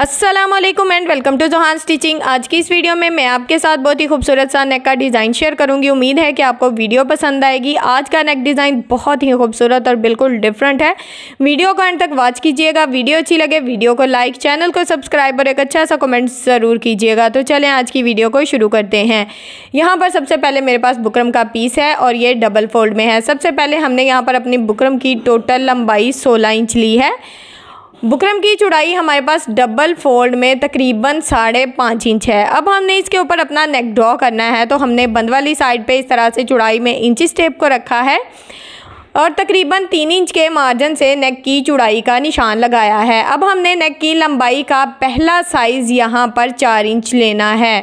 Aslam and welcome to Johan stitching आज की इस वीडियो में मैं आपके साथ बहुत ही खूबसूरत सा नेक का डिज़ाइन शेयर करूंगी उम्मीद है कि आपको वीडियो पसंद आएगी आज का नेक डिज़ाइन बहुत ही खूबसूरत और बिल्कुल डिफरेंट है वीडियो को एंड तक वॉच कीजिएगा वीडियो अच्छी लगे वीडियो को लाइक चैनल को सब्सक्राइब और एक अच्छा सा कमेंट ज़रूर कीजिएगा तो चलें आज की वीडियो को शुरू करते हैं यहाँ पर सबसे पहले मेरे पास बुकरम का पीस है और ये डबल फोल्ड में है सबसे पहले हमने यहाँ पर अपनी बुकरम की टोटल लंबाई सोलह इंच ली है बुकरम की चौड़ाई हमारे पास डबल फोल्ड में तकरीबन साढ़े पाँच इंच है अब हमने इसके ऊपर अपना नेक ड्रॉ करना है तो हमने बंद वाली साइड पे इस तरह से चौड़ाई में इंची स्टेप को रखा है और तकरीबन तीन इंच के मार्जिन से नेक की चौड़ाई का निशान लगाया है अब हमने नेक की लंबाई का पहला साइज़ यहाँ पर चार इंच लेना है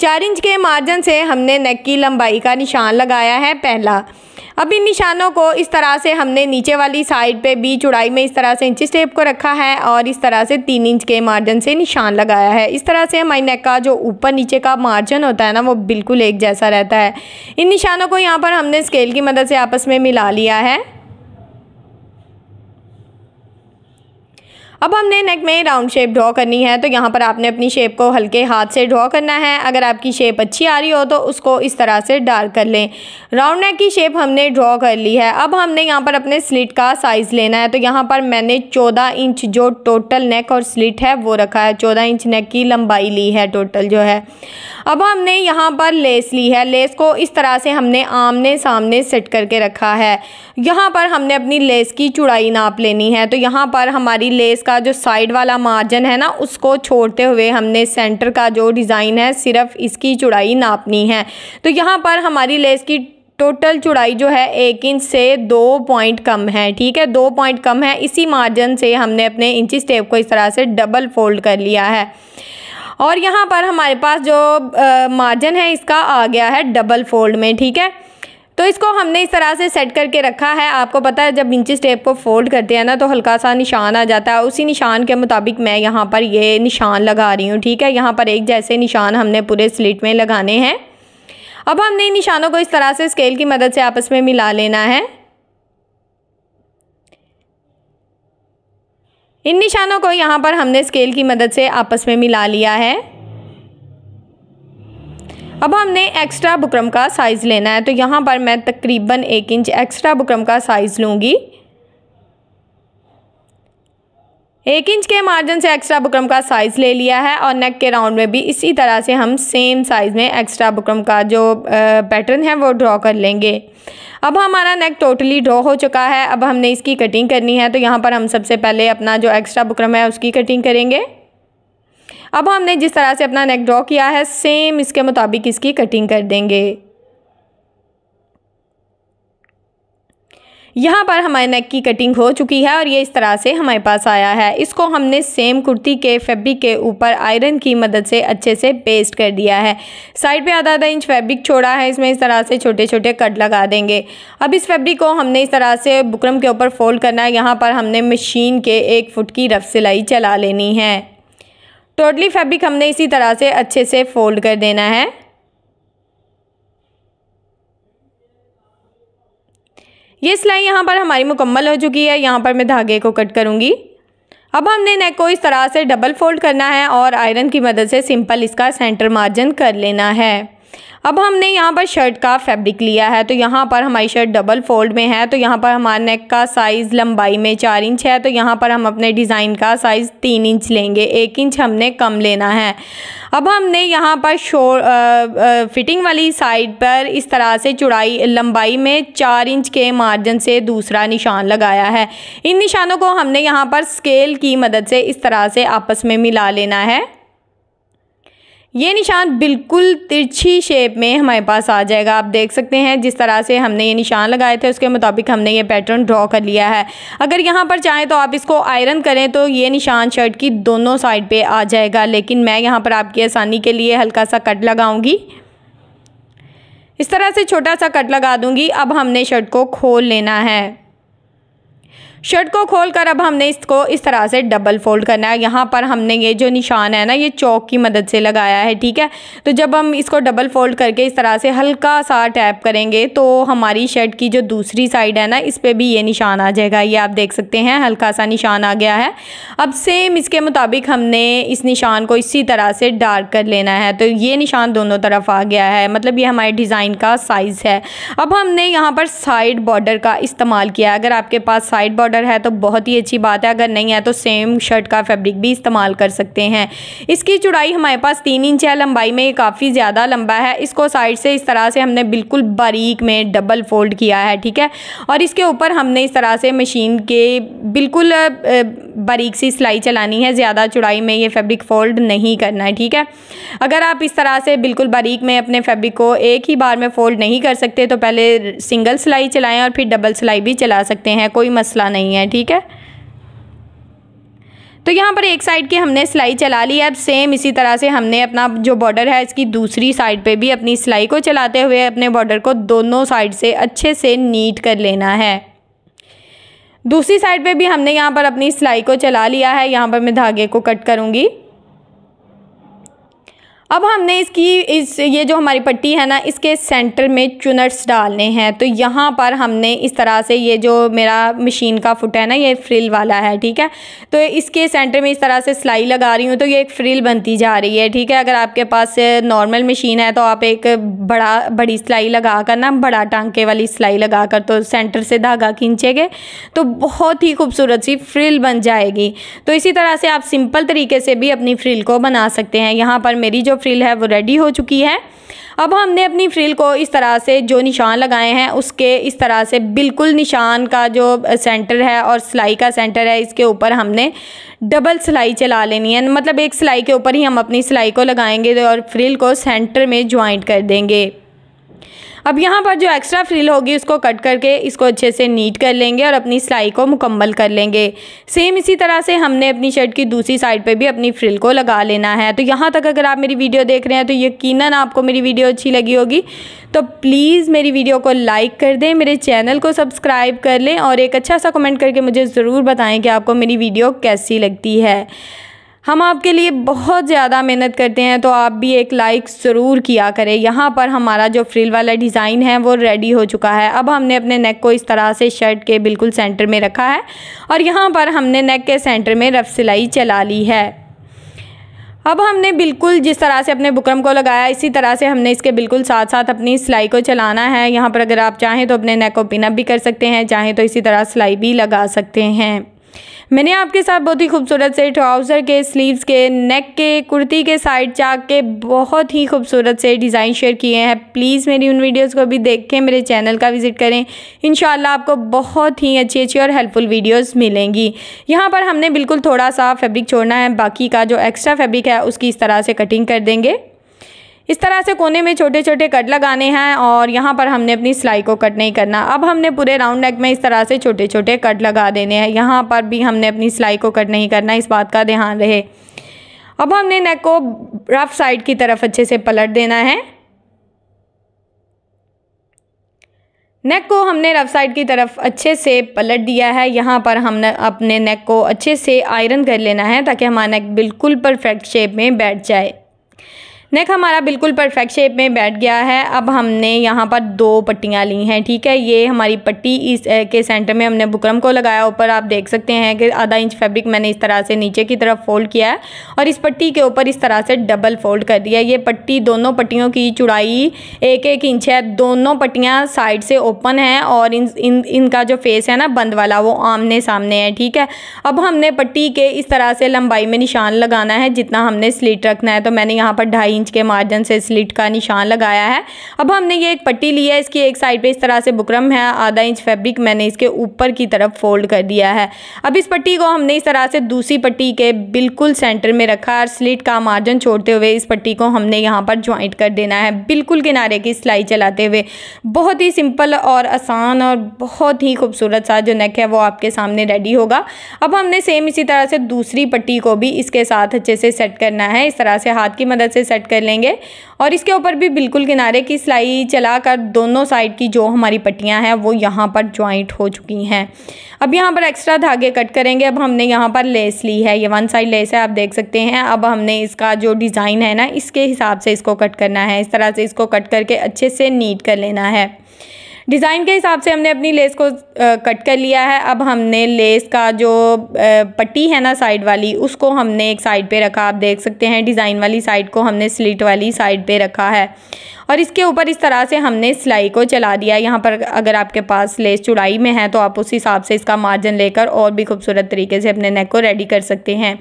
चार इंच के मार्जिन से हमने नेक की लंबाई का निशान लगाया है पहला अब इन निशानों को इस तरह से हमने नीचे वाली साइड पे भी चौड़ाई में इस तरह से इंची स्टेप को रखा है और इस तरह से तीन इंच के मार्जिन से निशान लगाया है इस तरह से हमारी नेक का जो ऊपर नीचे का मार्जिन होता है ना वो बिल्कुल एक जैसा रहता है इन निशानों को यहाँ पर हमने स्केल की मदद से आपस में मिला लिया है अब हमने नेक में राउंड शेप ड्रॉ करनी है तो यहाँ पर आपने अपनी शेप को हल्के हाथ से ड्रॉ करना है अगर आपकी शेप अच्छी आ रही हो तो उसको इस तरह से डार्क कर लें राउंड नेक की शेप हमने ड्रॉ कर ली है अब हमने यहाँ पर अपने स्लिट का साइज़ लेना है तो यहाँ पर मैंने चौदह इंच जो टोटल नेक और स्लिट है वो रखा है चौदह इंच नेक की लंबाई ली है टोटल जो है अब हमने यहाँ पर लेस ली है लेस को इस तरह से हमने आमने सामने सेट करके रखा है यहाँ पर हमने अपनी लेस की चुड़ाई नाप लेनी है तो यहाँ पर हमारी लेस इसका जो साइड वाला मार्जिन है ना उसको छोड़ते हुए हमने सेंटर का जो डिज़ाइन है सिर्फ इसकी चुड़ाई नापनी है तो यहाँ पर हमारी लेस की टोटल चुड़ाई जो है एक इंच से दो पॉइंट कम है ठीक है दो पॉइंट कम है इसी मार्जिन से हमने अपने इंची स्टेप को इस तरह से डबल फोल्ड कर लिया है और यहाँ पर हमारे पास जो मार्जिन है इसका आ गया है डबल फोल्ड में ठीक है तो इसको हमने इस तरह से सेट करके रखा है आपको पता है जब इंची टेप को फोल्ड करते हैं ना तो हल्का सा निशान आ जाता है उसी निशान के मुताबिक मैं यहाँ पर ये निशान लगा रही हूँ ठीक है यहाँ पर एक जैसे निशान हमने पूरे स्लिट में लगाने हैं अब हमने इन निशानों को इस तरह से स्केल की मदद से आपस में मिला लेना है इन निशानों को यहाँ पर हमने स्केल की मदद से आपस में मिला लिया है अब हमने एक्स्ट्रा बुकरम का साइज़ लेना है तो यहाँ पर मैं तकरीबन एक इंच एक्स्ट्रा बुकरम का साइज़ लूँगी एक इंच के मार्जिन से एक्स्ट्रा बुकरम का साइज़ ले लिया है और नेक के राउंड में भी इसी तरह से हम सेम साइज़ में एक्स्ट्रा बुकरम का जो पैटर्न है वो ड्रॉ कर लेंगे अब हमारा नेक टोटली ड्रॉ हो चुका है अब हमने इसकी कटिंग करनी है तो यहाँ पर हम सबसे पहले अपना जो एक्स्ट्रा बुकरम है उसकी कटिंग करेंगे अब हमने जिस तरह से अपना नेक ड्रॉ किया है सेम इसके मुताबिक इसकी कटिंग कर देंगे यहाँ पर हमारे नेक की कटिंग हो चुकी है और ये इस तरह से हमारे पास आया है इसको हमने सेम कुर्ती के फैब्रिक के ऊपर आयरन की मदद से अच्छे से पेस्ट कर दिया है साइड पे आधा आधा इंच फैब्रिक छोड़ा है इसमें इस तरह से छोटे छोटे कट लगा देंगे अब इस फैब्रिक को हमने इस तरह से बुकरम के ऊपर फोल्ड करना है यहाँ पर हमने मशीन के एक फुट की रफ सिलाई चला लेनी है टोटली फैब्रिक हमने इसी तरह से अच्छे से फोल्ड कर देना है ये सिलाई यहाँ पर हमारी मुकम्मल हो चुकी है यहाँ पर मैं धागे को कट करूँगी अब हमने नेक को इस तरह से डबल फोल्ड करना है और आयरन की मदद से सिंपल इसका सेंटर मार्जिन कर लेना है अब हमने यहाँ पर शर्ट का फैब्रिक लिया है तो यहाँ पर हमारी शर्ट डबल फोल्ड में है तो यहाँ पर हमारे नेक का साइज़ लंबाई में चार इंच है तो यहाँ पर हम अपने डिज़ाइन का साइज़ तीन इंच लेंगे एक इंच हमने कम लेना है अब हमने यहाँ पर शो फिटिंग वाली साइड पर इस तरह से चुड़ाई लंबाई में चार इंच के मार्जिन से दूसरा निशान लगाया है इन निशानों को हमने यहाँ पर स्केल की मदद से इस तरह से आपस में मिला लेना है ये निशान बिल्कुल तिरछी शेप में हमारे पास आ जाएगा आप देख सकते हैं जिस तरह से हमने ये निशान लगाए थे उसके मुताबिक हमने ये पैटर्न ड्रॉ कर लिया है अगर यहाँ पर चाहें तो आप इसको आयरन करें तो ये निशान शर्ट की दोनों साइड पे आ जाएगा लेकिन मैं यहाँ पर आपकी आसानी के लिए हल्का सा कट लगाऊंगी इस तरह से छोटा सा कट लगा दूंगी अब हमने शर्ट को खोल लेना है शर्ट को खोलकर अब हमने इसको इस तरह से डबल फोल्ड करना है यहाँ पर हमने ये जो निशान है ना ये चौक की मदद से लगाया है ठीक है तो जब हम इसको डबल फोल्ड करके इस तरह से हल्का सा टैप करेंगे तो हमारी शर्ट की जो दूसरी साइड है ना इस पर भी ये निशान आ जाएगा ये आप देख सकते हैं हल्का सा निशान आ गया है अब सेम इसके मुताबिक हमने इस निशान को इसी तरह से डार्क कर लेना है तो ये निशान दोनों तरफ आ गया है मतलब ये हमारे डिज़ाइन का साइज़ है अब हमने यहाँ पर साइड बॉर्डर का इस्तेमाल किया अगर आपके पास साइड बॉर्डर अगर है तो बहुत ही अच्छी बात है अगर नहीं है तो सेम शर्ट का फैब्रिक भी इस्तेमाल कर सकते हैं इसकी चुड़ाई हमारे पास तीन इंच है लंबाई में ये काफ़ी ज़्यादा लंबा है इसको साइड से इस तरह से हमने बिल्कुल बारीक में डबल फोल्ड किया है ठीक है और इसके ऊपर हमने इस तरह से मशीन के बिल्कुल बारीक सी सिलाई चलानी है ज़्यादा चुड़ाई में ये फैब्रिक फोल्ड नहीं करना है ठीक है अगर आप इस तरह से बिल्कुल बारीक में अपने फैब्रिक को एक ही बार में फ़ोल्ड नहीं कर सकते तो पहले सिंगल सिलाई चलाएं और फिर डबल सिलाई भी चला सकते हैं कोई मसला नहीं नहीं है ठीक है तो यहाँ पर एक साइड की हमने सिलाई चला ली है अब सेम इसी तरह से हमने अपना जो बॉर्डर है इसकी दूसरी साइड पे भी अपनी सिलाई को चलाते हुए अपने बॉर्डर को दोनों साइड से अच्छे से नीट कर लेना है दूसरी साइड पे भी हमने यहाँ पर अपनी सिलाई को चला लिया है यहाँ पर मैं धागे को कट करूँगी अब हमने इसकी इस ये जो हमारी पट्टी है ना इसके सेंटर में चुनट्स डालने हैं तो यहाँ पर हमने इस तरह से ये जो मेरा मशीन का फुट है ना ये फ्रिल वाला है ठीक है तो इसके सेंटर में इस तरह से सिलाई लगा रही हूँ तो ये एक फ्रिल बनती जा रही है ठीक है अगर आपके पास नॉर्मल मशीन है तो आप एक बड़ा बड़ी सिलाई लगा कर ना बड़ा टांके वाली सिलाई लगा कर तो सेंटर से धागा खींचेंगे तो बहुत ही खूबसूरत सी फ्रिल बन जाएगी तो इसी तरह से आप सिंपल तरीके से भी अपनी फ्रिल को बना सकते हैं यहाँ पर मेरी जो फ्रिल है वो रेडी हो चुकी है अब हमने अपनी फ्रिल को इस तरह से जो निशान लगाए हैं उसके इस तरह से बिल्कुल निशान का जो सेंटर है और सिलाई का सेंटर है इसके ऊपर हमने डबल सिलाई चला लेनी है मतलब एक सिलाई के ऊपर ही हम अपनी सिलाई को लगाएंगे और फ्रिल को सेंटर में ज्वाइंट कर देंगे अब यहाँ पर जो एक्स्ट्रा फ्रिल होगी उसको कट करके इसको अच्छे से नीट कर लेंगे और अपनी सिलाई को मुकम्मल कर लेंगे सेम इसी तरह से हमने अपनी शर्ट की दूसरी साइड पर भी अपनी फ्रिल को लगा लेना है तो यहाँ तक अगर आप मेरी वीडियो देख रहे हैं तो यकीन आपको मेरी वीडियो अच्छी लगी होगी तो प्लीज़ मेरी वीडियो को लाइक कर दें मेरे चैनल को सब्सक्राइब कर लें और एक अच्छा सा कमेंट करके मुझे ज़रूर बताएं कि आपको मेरी वीडियो कैसी लगती है हम आपके लिए बहुत ज़्यादा मेहनत करते हैं तो आप भी एक लाइक ज़रूर किया करें यहाँ पर हमारा जो फ्रिल वाला डिज़ाइन है वो रेडी हो चुका है अब हमने अपने नेक को इस तरह से शर्ट के बिल्कुल सेंटर में रखा है और यहाँ पर हमने नेक के सेंटर में रफ सिलाई चला ली है अब हमने बिल्कुल जिस तरह से अपने बुकरम को लगाया इसी तरह से हमने इसके बिल्कुल साथ साथ अपनी सिलाई को चलाना है यहाँ पर अगर आप चाहें तो अपने नेक को पिनअप भी कर सकते हैं चाहें तो इसी तरह सिलाई भी लगा सकते हैं मैंने आपके साथ बहुत ही खूबसूरत से ट्राउज़र के स्लीव्स के नेक के कुर्ती के साइड चाक के बहुत ही खूबसूरत से डिज़ाइन शेयर किए हैं प्लीज़ मेरी उन वीडियोज़ को भी देखें मेरे चैनल का विज़िट करें इन आपको बहुत ही अच्छी अच्छी और हेल्पफुल वीडियोज़ मिलेंगी यहाँ पर हमने बिल्कुल थोड़ा सा फैब्रिक छोड़ना है बाकी का जो एक्स्ट्रा फैब्रिक है उसकी इस तरह से कटिंग कर देंगे इस तरह से कोने में छोटे छोटे कट लगाने हैं और यहाँ पर हमने अपनी सिलाई को कट नहीं करना अब हमने पूरे राउंड नेक में इस तरह से छोटे छोटे कट लगा देने हैं यहाँ पर भी हमने अपनी सिलाई को कट नहीं करना इस बात का ध्यान रहे अब हमने नेक को रफ साइड की तरफ अच्छे से पलट देना है नेक को हमने रफ साइड की तरफ अच्छे से पलट दिया है यहाँ पर हमने अपने नेक को अच्छे से आयरन कर लेना है ताकि हमारा नेक बिल्कुल परफेक्ट शेप में बैठ जाए नेक हमारा बिल्कुल परफेक्ट शेप में बैठ गया है अब हमने यहाँ पर दो पट्टियाँ ली हैं ठीक है ये हमारी पट्टी इस के सेंटर में हमने बुकरम को लगाया ऊपर आप देख सकते हैं कि आधा इंच फैब्रिक मैंने इस तरह से नीचे की तरफ फोल्ड किया है और इस पट्टी के ऊपर इस तरह से डबल फोल्ड कर दिया ये पट्टी दोनों पट्टियों की चुड़ाई एक एक इंच है दोनों पट्टियाँ साइड से ओपन हैं और इन इन इनका जो फेस है ना बंद वाला वो आमने सामने है ठीक है अब हमने पट्टी के इस तरह से लंबाई में निशान लगाना है जितना हमने स्लिट रखना है तो मैंने यहाँ पर ढाई इंच के मार्जिन से स्लिट का निशान लगाया है अब हमने ये एक पट्टी ली है इसकी एक साइड पे इस तरह से बुकरम है आधा इंच फैब्रिक मैंने इसके ऊपर की तरफ फोल्ड कर दिया है अब इस पट्टी को हमने इस तरह से दूसरी पट्टी के बिल्कुल सेंटर में रखा और स्लिट का मार्जिन छोड़ते हुए इस पट्टी को हमने यहाँ पर ज्वाइंट कर देना है बिल्कुल किनारे की सिलाई चलाते हुए बहुत ही सिंपल और आसान और बहुत ही खूबसूरत सा जो नेक है वो आपके सामने रेडी होगा अब हमने सेम इसी तरह से दूसरी पट्टी को भी इसके साथ अच्छे से सेट करना है इस तरह से हाथ की मदद से सेट कर लेंगे और इसके ऊपर भी बिल्कुल किनारे की सिलाई चला कर दोनों साइड की जो हमारी पट्टियाँ हैं वो यहाँ पर ज्वाइंट हो चुकी हैं अब यहाँ पर एक्स्ट्रा धागे कट करेंगे अब हमने यहाँ पर लेस ली है ये वन साइड लेस है आप देख सकते हैं अब हमने इसका जो डिज़ाइन है ना इसके हिसाब से इसको कट करना है इस तरह से इसको कट करके अच्छे से नीट कर लेना है डिज़ाइन के हिसाब से हमने अपनी लेस को कट कर लिया है अब हमने लेस का जो पट्टी है ना साइड वाली उसको हमने एक साइड पे रखा आप देख सकते हैं डिज़ाइन वाली साइड को हमने स्लिट वाली साइड पे रखा है और इसके ऊपर इस तरह से हमने सिलाई को चला दिया यहाँ पर अगर आपके पास लेस चुड़ाई में है तो आप उस हिसाब से इसका मार्जिन लेकर और भी खूबसूरत तरीके से अपने नेक को रेडी कर सकते हैं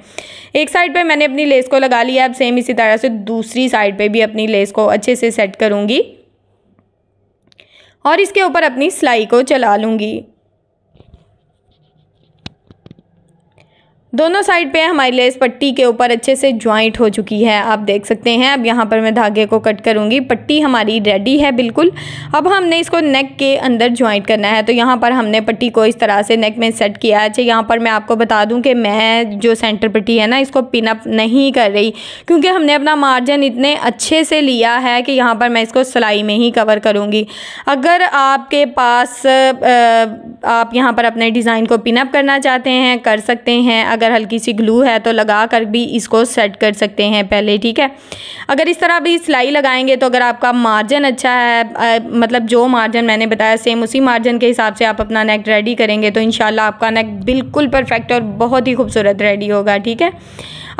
एक साइड पर मैंने अपनी लेस को लगा लिया अब सेम इसी तरह से दूसरी साइड पर भी अपनी लेस को अच्छे से सेट करूँगी और इसके ऊपर अपनी सिलाई को चला लूँगी दोनों साइड पे हमारी लेस पट्टी के ऊपर अच्छे से ज्वाइंट हो चुकी है आप देख सकते हैं अब यहाँ पर मैं धागे को कट करूँगी पट्टी हमारी रेडी है बिल्कुल अब हमने इसको नेक के अंदर ज्वाइंट करना है तो यहाँ पर हमने पट्टी को इस तरह से नेक में सेट किया है अच्छा यहाँ पर मैं आपको बता दूँ कि मैं जो सेंटर पट्टी है ना इसको पिनअप नहीं कर रही क्योंकि हमने अपना मार्जिन इतने अच्छे से लिया है कि यहाँ पर मैं इसको सिलाई में ही कवर करूँगी अगर आपके पास आ, आप यहाँ पर अपने डिज़ाइन को पिनअप करना चाहते हैं कर सकते हैं अगर हल्की सी ग्लू है तो लगा कर भी इसको सेट कर सकते हैं पहले ठीक है अगर इस तरह भी सिलाई लगाएंगे तो अगर आपका मार्जिन अच्छा है आ, मतलब जो मार्जिन मैंने बताया सेम उसी मार्जिन के हिसाब से आप अपना नेक रेडी करेंगे तो इन आपका नेक बिल्कुल परफेक्ट और बहुत ही खूबसूरत रेडी होगा ठीक है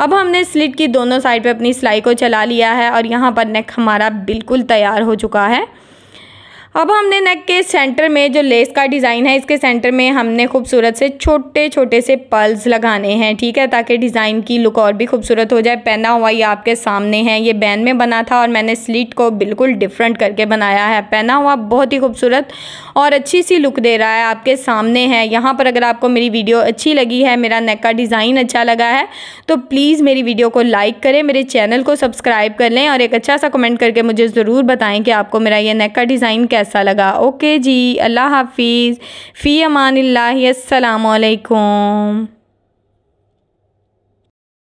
अब हमने स्लिट की दोनों साइड पर अपनी सिलाई को चला लिया है और यहाँ पर नेक हमारा बिल्कुल तैयार हो चुका है अब हमने नेक के सेंटर में जो लेस का डिज़ाइन है इसके सेंटर में हमने खूबसूरत से छोटे छोटे से पल्स लगाने हैं ठीक है ताकि डिज़ाइन की लुक और भी खूबसूरत हो जाए पहना हुआ ये आपके सामने है ये बैन में बना था और मैंने स्लीट को बिल्कुल डिफरेंट करके बनाया है पहना हुआ बहुत ही खूबसूरत और अच्छी सी लुक दे रहा है आपके सामने है यहाँ पर अगर आपको मेरी वीडियो अच्छी लगी है मेरा नेक का डिज़ाइन अच्छा लगा है तो प्लीज़ मेरी वीडियो को लाइक करें मेरे चैनल को सब्सक्राइब कर लें और एक अच्छा सा कमेंट करके मुझे ज़रूर बताएँ कि आपको मेरा ये नेक का डिज़ाइन कैसे कैसा लगा ओके जी अल्लाह हाफिज़ फ़ी अमान लाही असलकुम